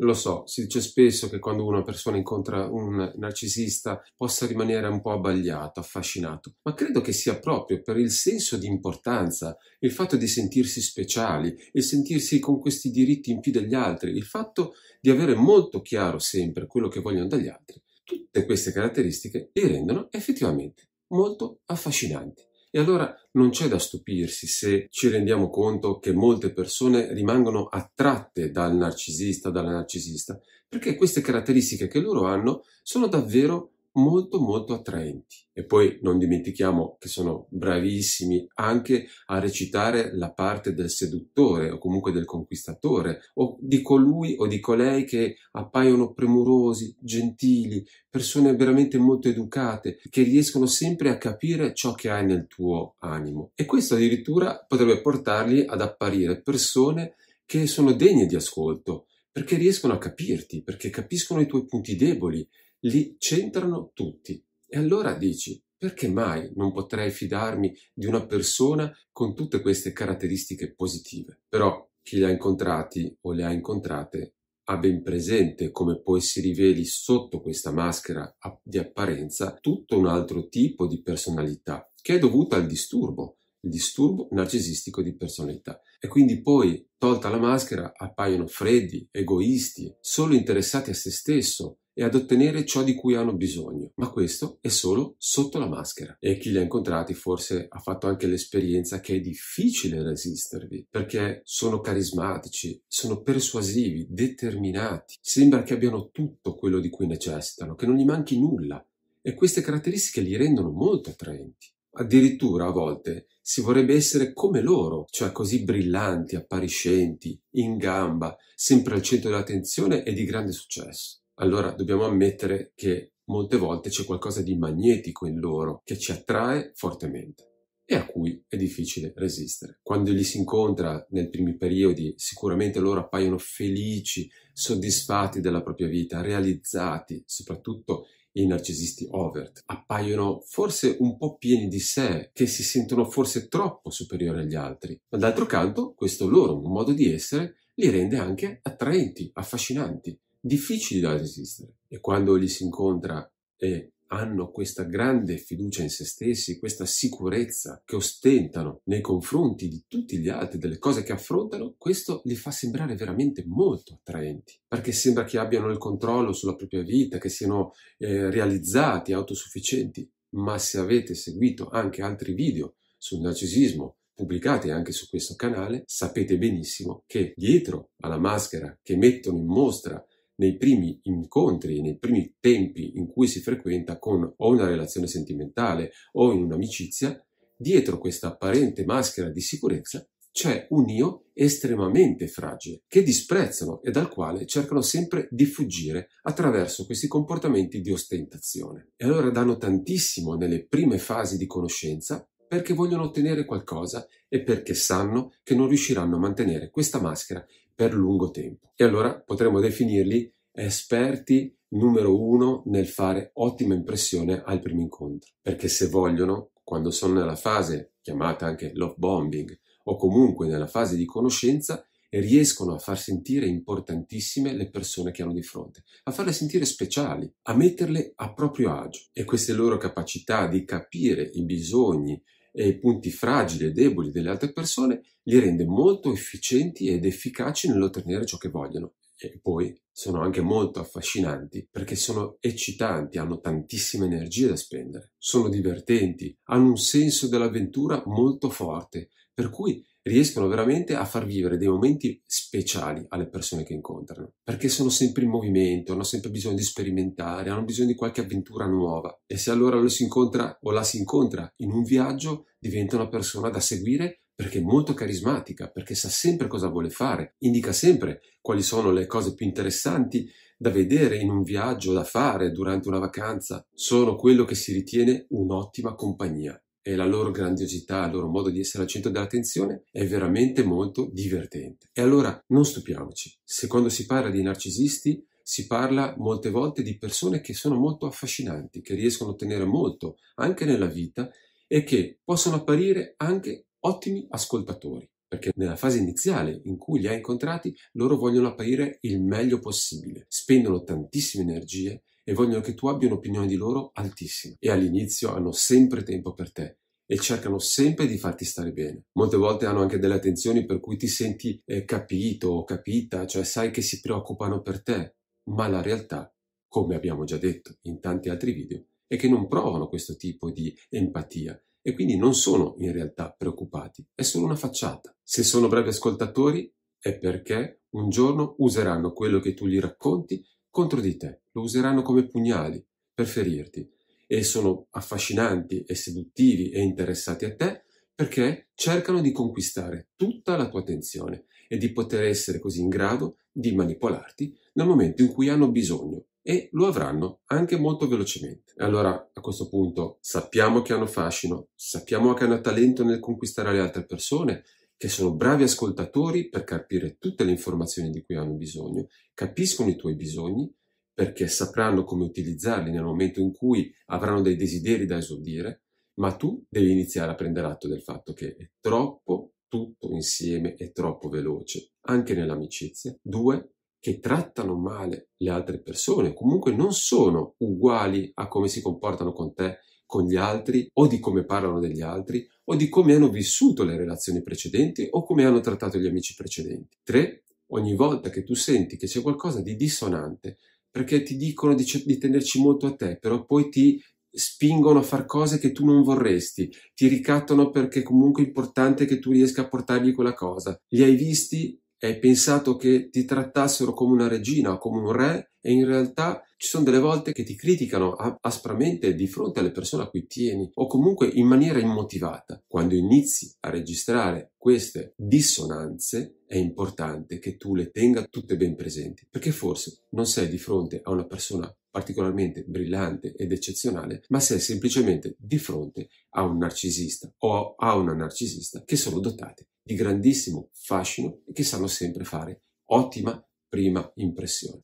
Lo so, si dice spesso che quando una persona incontra un narcisista possa rimanere un po' abbagliato, affascinato, ma credo che sia proprio per il senso di importanza, il fatto di sentirsi speciali, il sentirsi con questi diritti in più degli altri, il fatto di avere molto chiaro sempre quello che vogliono dagli altri. Tutte queste caratteristiche li rendono effettivamente molto affascinanti. E allora non c'è da stupirsi se ci rendiamo conto che molte persone rimangono attratte dal narcisista, dalla narcisista, perché queste caratteristiche che loro hanno sono davvero molto molto attraenti e poi non dimentichiamo che sono bravissimi anche a recitare la parte del seduttore o comunque del conquistatore o di colui o di colei che appaiono premurosi, gentili, persone veramente molto educate che riescono sempre a capire ciò che hai nel tuo animo e questo addirittura potrebbe portarli ad apparire persone che sono degne di ascolto perché riescono a capirti, perché capiscono i tuoi punti deboli li centrano tutti. E allora dici, perché mai non potrei fidarmi di una persona con tutte queste caratteristiche positive? Però chi li ha incontrati o le ha incontrate ha ben presente come poi si riveli sotto questa maschera di apparenza tutto un altro tipo di personalità che è dovuta al disturbo, il disturbo narcisistico di personalità. E quindi poi, tolta la maschera, appaiono freddi, egoisti, solo interessati a se stesso, e ad ottenere ciò di cui hanno bisogno, ma questo è solo sotto la maschera. E chi li ha incontrati forse ha fatto anche l'esperienza che è difficile resistervi, perché sono carismatici, sono persuasivi, determinati, sembra che abbiano tutto quello di cui necessitano, che non gli manchi nulla, e queste caratteristiche li rendono molto attraenti. Addirittura a volte si vorrebbe essere come loro, cioè così brillanti, appariscenti, in gamba, sempre al centro dell'attenzione e di grande successo allora dobbiamo ammettere che molte volte c'è qualcosa di magnetico in loro che ci attrae fortemente e a cui è difficile resistere. Quando li si incontra nei primi periodi, sicuramente loro appaiono felici, soddisfatti della propria vita, realizzati, soprattutto i narcisisti overt, appaiono forse un po' pieni di sé, che si sentono forse troppo superiori agli altri, ma d'altro canto questo loro modo di essere li rende anche attraenti, affascinanti, difficili da resistere e quando li si incontra e hanno questa grande fiducia in se stessi, questa sicurezza che ostentano nei confronti di tutti gli altri, delle cose che affrontano, questo li fa sembrare veramente molto attraenti, perché sembra che abbiano il controllo sulla propria vita, che siano eh, realizzati, autosufficienti. Ma se avete seguito anche altri video sul narcisismo, pubblicati anche su questo canale, sapete benissimo che dietro alla maschera che mettono in mostra nei primi incontri, nei primi tempi in cui si frequenta con o una relazione sentimentale o in un'amicizia, dietro questa apparente maschera di sicurezza c'è un io estremamente fragile, che disprezzano e dal quale cercano sempre di fuggire attraverso questi comportamenti di ostentazione. E allora danno tantissimo nelle prime fasi di conoscenza perché vogliono ottenere qualcosa e perché sanno che non riusciranno a mantenere questa maschera per lungo tempo. E allora potremmo definirli esperti numero uno nel fare ottima impressione al primo incontro, perché se vogliono, quando sono nella fase chiamata anche love bombing o comunque nella fase di conoscenza, riescono a far sentire importantissime le persone che hanno di fronte, a farle sentire speciali, a metterle a proprio agio e queste loro capacità di capire i bisogni e i punti fragili e deboli delle altre persone li rende molto efficienti ed efficaci nell'ottenere ciò che vogliono. E poi sono anche molto affascinanti perché sono eccitanti, hanno tantissima energia da spendere, sono divertenti, hanno un senso dell'avventura molto forte, per cui riescono veramente a far vivere dei momenti speciali alle persone che incontrano, perché sono sempre in movimento, hanno sempre bisogno di sperimentare, hanno bisogno di qualche avventura nuova e se allora lo si incontra o la si incontra in un viaggio diventa una persona da seguire perché è molto carismatica, perché sa sempre cosa vuole fare, indica sempre quali sono le cose più interessanti da vedere in un viaggio, da fare durante una vacanza, sono quello che si ritiene un'ottima compagnia e la loro grandiosità, il loro modo di essere al centro dell'attenzione è veramente molto divertente. E allora non stupiamoci se quando si parla di narcisisti si parla molte volte di persone che sono molto affascinanti, che riescono a ottenere molto anche nella vita e che possono apparire anche ottimi ascoltatori, perché nella fase iniziale in cui li hai incontrati loro vogliono apparire il meglio possibile, spendono tantissime energie e vogliono che tu abbia un'opinione di loro altissima e all'inizio hanno sempre tempo per te e cercano sempre di farti stare bene. Molte volte hanno anche delle attenzioni per cui ti senti eh, capito o capita, cioè sai che si preoccupano per te, ma la realtà, come abbiamo già detto in tanti altri video, è che non provano questo tipo di empatia e quindi non sono in realtà preoccupati, è solo una facciata. Se sono bravi ascoltatori è perché un giorno useranno quello che tu gli racconti contro di te lo useranno come pugnali per ferirti e sono affascinanti e seduttivi e interessati a te perché cercano di conquistare tutta la tua attenzione e di poter essere così in grado di manipolarti nel momento in cui hanno bisogno e lo avranno anche molto velocemente. Allora, a questo punto, sappiamo che hanno fascino, sappiamo che hanno talento nel conquistare le altre persone, che sono bravi ascoltatori per capire tutte le informazioni di cui hanno bisogno, capiscono i tuoi bisogni perché sapranno come utilizzarli nel momento in cui avranno dei desideri da esaudire, ma tu devi iniziare a prendere atto del fatto che è troppo tutto insieme e troppo veloce, anche nell'amicizia. Due, che trattano male le altre persone, comunque non sono uguali a come si comportano con te, con gli altri, o di come parlano degli altri, o di come hanno vissuto le relazioni precedenti, o come hanno trattato gli amici precedenti. Tre, ogni volta che tu senti che c'è qualcosa di dissonante perché ti dicono di, di tenerci molto a te, però poi ti spingono a fare cose che tu non vorresti, ti ricattano perché comunque è importante che tu riesca a portargli quella cosa. Li hai visti hai pensato che ti trattassero come una regina o come un re e in realtà ci sono delle volte che ti criticano aspramente di fronte alle persone a cui tieni o comunque in maniera immotivata. Quando inizi a registrare queste dissonanze è importante che tu le tenga tutte ben presenti perché forse non sei di fronte a una persona particolarmente brillante ed eccezionale, ma sei semplicemente di fronte a un narcisista o a una narcisista che sono dotate di grandissimo fascino e che sanno sempre fare ottima prima impressione.